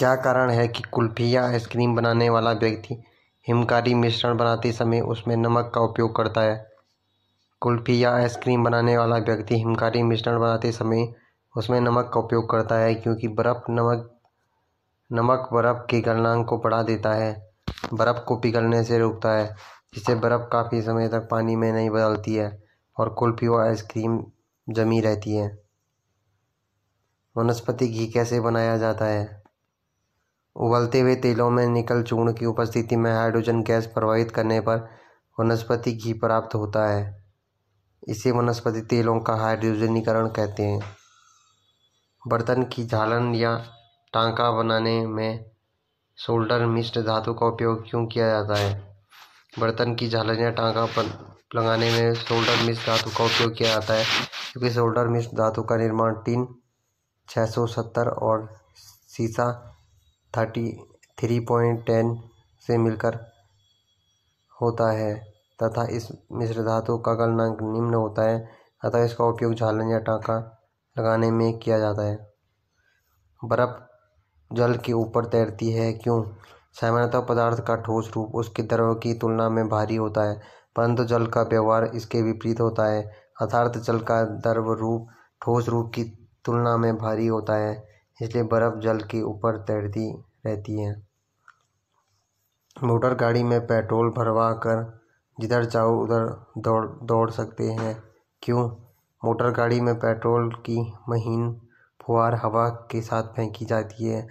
क्या कारण है कि कुल्फ़ी या आइसक्रीम बनाने वाला व्यक्ति हिमकारी मिश्रण बनाते समय उसमें नमक का उपयोग करता है कुल्फ़ी या आइसक्रीम बनाने वाला व्यक्ति हिमकारी मिश्रण बनाते समय उसमें नमक का उपयोग करता है क्योंकि बर्फ़ नमक नमक बर्फ़ के गलनांक को बढ़ा देता है बर्फ़ को पिघलने से रोकता है जिससे बर्फ़ काफ़ी समय तक पानी में नहीं बदलती है और कुल्फ़ी व आइसक्रीम जमी रहती है वनस्पति घी कैसे बनाया जाता है उबलते हुए तेलों में निकल चूर्ण की उपस्थिति में हाइड्रोजन गैस प्रवाहित करने पर वनस्पति घी प्राप्त होता है इसे वनस्पति तेलों का हाइड्रोजनीकरण कहते हैं बर्तन की झालन या टांका बनाने में सोल्डर मिश्र धातु का उपयोग क्यों किया जाता है बर्तन की झालन या टांका लगाने में सोल्डर मिश्र धातु का उपयोग किया जाता है क्योंकि सोल्डर मिश्र धातु का निर्माण टीन 670 और सीसा थर्टी थ्री पॉइंट टेन से मिलकर होता है तथा इस मिश्र धातु का गलनांक निम्न होता है अतः इसका उपयोग झालन या टाँका लगाने में किया जाता है बर्फ़ जल के ऊपर तैरती है क्यों सामान्यतः पदार्थ का ठोस रूप उसके द्रव की तुलना में भारी होता है परंतु जल का व्यवहार इसके विपरीत होता है अर्थात जल का द्रव रूप ठोस रूप की तुलना में भारी होता है इसलिए बर्फ़ जल के ऊपर तैरती रहती है मोटर गाड़ी में पेट्रोल भरवा कर जिधर चाहो उधर दौड़ दौड़ सकते हैं क्यों मोटर गाड़ी में पेट्रोल की महीन फुहार हवा के साथ फेंकी जाती है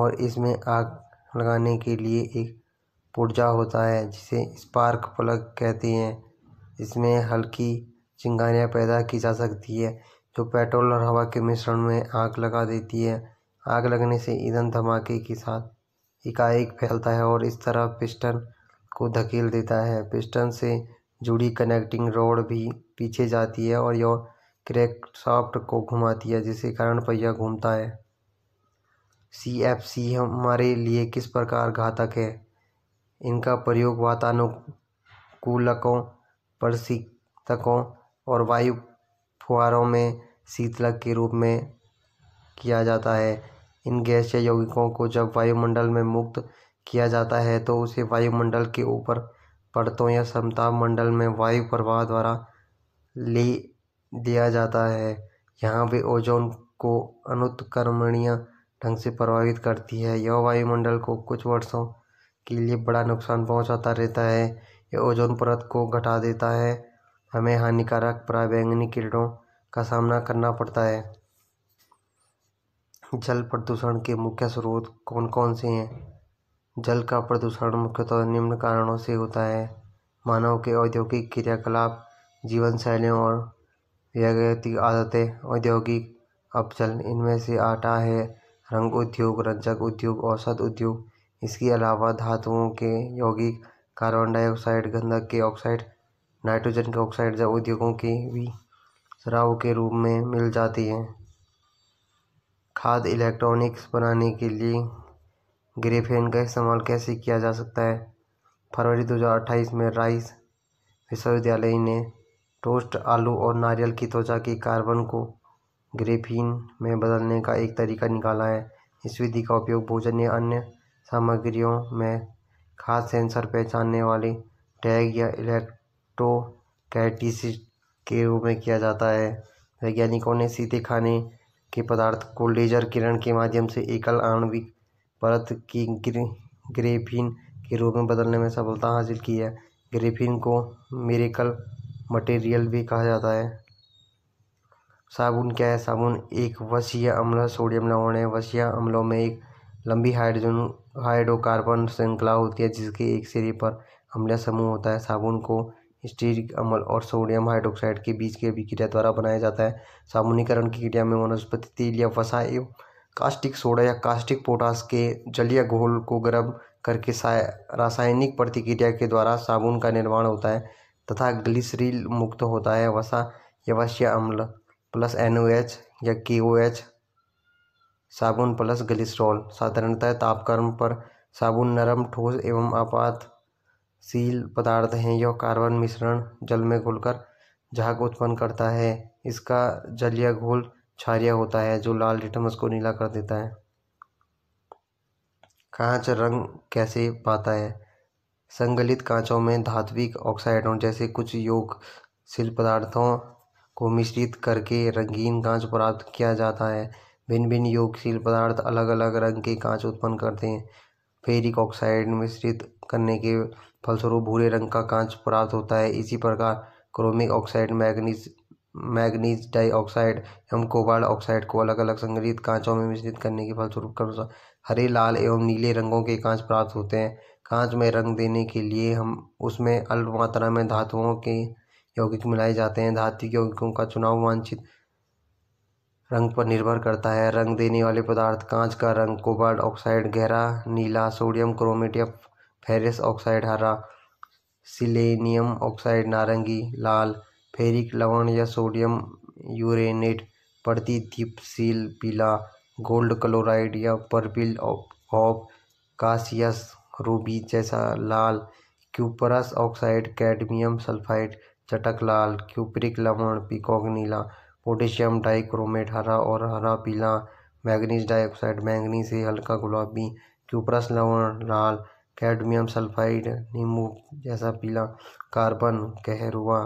और इसमें आग लगाने के लिए एक पुर्जा होता है जिसे स्पार्क प्लग कहते हैं इसमें हल्की चिंगारियाँ पैदा की जा सकती है जो पेट्रोल और हवा के मिश्रण में आग लगा देती है आग लगने से ईंधन धमाके के साथ एकाएक फैलता है और इस तरह पिस्टन को धकेल देता है पिस्टन से जुड़ी कनेक्टिंग रोड भी पीछे जाती है और यह सॉफ्ट को घुमाती है जिसके कारण पहिया घूमता है सी एफ सी हमारे लिए किस प्रकार घातक है इनका प्रयोग वातानुकूलकों शीतकों और वायु फुहारों में शीतलक के रूप में किया जाता है इन गैसीय यौगिकों को जब वायुमंडल में मुक्त किया जाता है तो उसे वायुमंडल के ऊपर परतों या समताप मंडल में वायु प्रवाह द्वारा ले दिया जाता है यहाँ वे ओजोन को अनुत्क्रमणीय ढंग से प्रभावित करती है यह वायुमंडल को कुछ वर्षों के लिए बड़ा नुकसान पहुँचाता रहता है यह ओजोन परत को घटा देता है हमें हानिकारक प्रावैंगनी किरणों का सामना करना पड़ता है जल प्रदूषण के मुख्य स्रोत कौन कौन से हैं जल का प्रदूषण मुख्यतः निम्न कारणों से होता है मानव के औद्योगिक क्रियाकलाप जीवन शैलियों और व्यक्तिगत आदतें औद्योगिक अपचल इनमें से आटा है रंग उद्योग रंजक उद्योग औसत उद्योग इसके अलावा धातुओं के यौगिक कार्बन डाइऑक्साइड गंधक के ऑक्साइड नाइट्रोजन के ऑक्साइड जब उद्योगों के भी शराब के रूप में मिल जाती हैं खाद इलेक्ट्रॉनिक्स बनाने के लिए ग्रेफेन का इस्तेमाल कैसे किया जा सकता है फरवरी 2028 में राइस विश्वविद्यालय ने टोस्ट आलू और नारियल की त्वचा के कार्बन को ग्रेफीन में बदलने का एक तरीका निकाला है इस विधि का उपयोग भोजन या अन्य सामग्रियों में खाद सेंसर पहचानने वाले टैग या इलेक्ट्रोकैटिस के रूप में किया जाता है वैज्ञानिकों ने सीधे खाने के पदार्थ को लेजर किरण के माध्यम से एकल आणविक परत की ग्रेफिन के रूप में बदलने में सफलता हासिल की है ग्रेफिन को मेरेकल मटेरियल भी कहा जाता है साबुन क्या है साबुन एक वसीय अम्ल सोडियम लवण है वसीय अम्लों में एक लंबी हाइड्रोजन हाइड्रोकार्बन श्रृंखला होती है जिसके एक सिरे पर अम्ल समूह होता है साबुन को स्टीरिक अम्ल और सोडियम हाइड्रोक्साइड के बीच की अभिक्रिया द्वारा बनाया जाता है सामूहिकरण की क्रिया में वनस्पति तेल या वसा एवं कास्टिक सोडा या कास्टिक पोटास के जलीय घोल को गर्म करके रासायनिक प्रतिक्रिया के द्वारा साबुन का निर्माण होता है तथा ग्लिसरील मुक्त होता है वसा या वश्य अम्ल प्लस एन एच या के ओ एच साबुन प्लस ग्लिसरॉल साधारणतः तापक्रम पर साबुन नरम ठोस एवं आपात सील पदार्थ हैं यह कार्बन मिश्रण जल में घुलकर झाग उत्पन्न करता है इसका जलीय घोल क्षारिय होता है जो लाल लिटमस को नीला कर देता है कांच रंग कैसे पाता है संगलित कांचों में धात्विक ऑक्साइडों जैसे कुछ योग सील पदार्थों को मिश्रित करके रंगीन कांच प्राप्त किया जाता है भिन्न भिन्न योगशील पदार्थ अलग अलग रंग के कांच उत्पन्न करते हैं फेरिक ऑक्साइड मिश्रित करने के फलस्वरूप भूरे रंग का कांच प्राप्त होता है इसी प्रकार chromic oxide manganese manganese dioxide एवं कोबाल्ट ऑक्साइड को अलग अलग संग्रहित कांचों में मिश्रित करने के फलस्वरूप क्रमशः हरे लाल एवं नीले रंगों के कांच प्राप्त होते हैं कांच में रंग देने के लिए हम उसमें अल्प मात्रा में धातुओं के यौगिक मिलाए जाते हैं धातु यौगिकों का चुनाव वांछित रंग पर निर्भर करता है रंग देने वाले पदार्थ कांच का रंग कोबाल्ट ऑक्साइड गहरा नीला सोडियम क्रोमेट या फेरस ऑक्साइड हरा सिलेनियम ऑक्साइड नारंगी लाल फेरिक लवण या सोडियम यूरेनेट दीपशील पीला गोल्ड क्लोराइड या पर्पिल ऑफ कासियस रूबी जैसा लाल क्यूपरस ऑक्साइड कैडमियम सल्फाइड चटक लाल क्यूपरिक लवण पीकॉक नीला पोटेशियम डाइक्रोमेट हरा और हरा पीला मैंगनीज डाइऑक्साइड मैंगनी से हल्का गुलाबी क्यूपरस लवण लाल कैडमियम सल्फाइड नींबू जैसा पीला कार्बन, हुआ